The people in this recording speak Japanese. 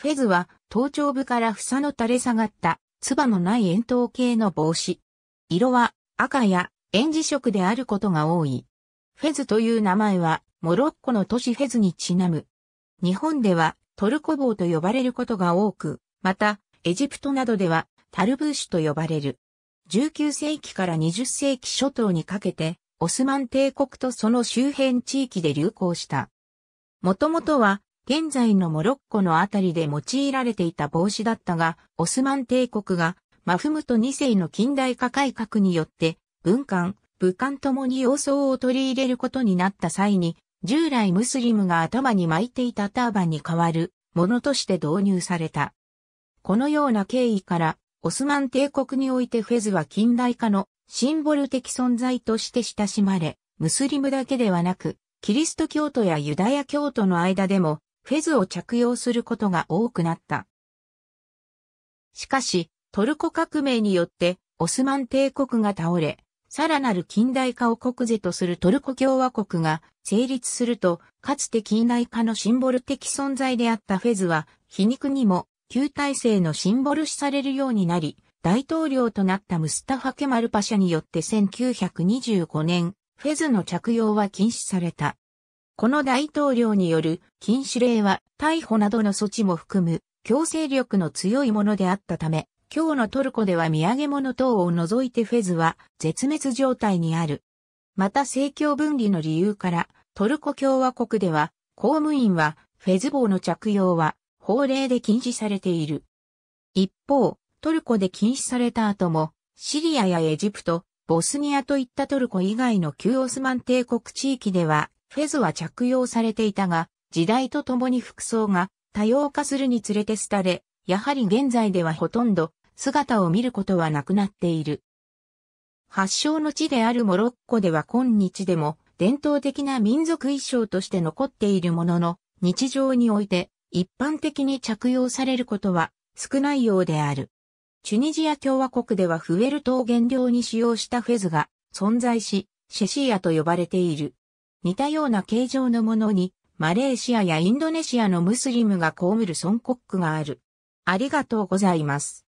フェズは頭頂部から房の垂れ下がった、ツバのない円筒形の帽子。色は赤や円磁色であることが多い。フェズという名前は、モロッコの都市フェズにちなむ。日本ではトルコ帽と呼ばれることが多く、また、エジプトなどではタルブーシュと呼ばれる。19世紀から20世紀初頭にかけて、オスマン帝国とその周辺地域で流行した。もともとは現在のモロッコのあたりで用いられていた帽子だったが、オスマン帝国がマフムト2世の近代化改革によって、文官、武官ともに様相を取り入れることになった際に、従来ムスリムが頭に巻いていたターバンに代わるものとして導入された。このような経緯から、オスマン帝国においてフェズは近代化のシンボル的存在として親しまれ、ムスリムだけではなく、キリスト教徒やユダヤ教徒の間でもフェズを着用することが多くなった。しかし、トルコ革命によってオスマン帝国が倒れ、さらなる近代化を国是とするトルコ共和国が成立すると、かつて近代化のシンボル的存在であったフェズは、皮肉にも旧体制のシンボル視されるようになり、大統領となったムスタファ・ケマルパシャによって1925年、フェズの着用は禁止された。この大統領による禁止令は逮捕などの措置も含む強制力の強いものであったため、今日のトルコでは土産物等を除いてフェズは絶滅状態にある。また政教分離の理由からトルコ共和国では公務員はフェズ帽の着用は法令で禁止されている。一方、トルコで禁止された後もシリアやエジプト、ボスニアといったトルコ以外の旧オスマン帝国地域ではフェズは着用されていたが、時代とともに服装が多様化するにつれて廃れ、やはり現在ではほとんど姿を見ることはなくなっている。発祥の地であるモロッコでは今日でも伝統的な民族衣装として残っているものの、日常において一般的に着用されることは少ないようである。チュニジア共和国ではフウェルトを原料に使用したフェズが存在し、シェシーアと呼ばれている。似たような形状のものに、マレーシアやインドネシアのムスリムが被る孫国区がある。ありがとうございます。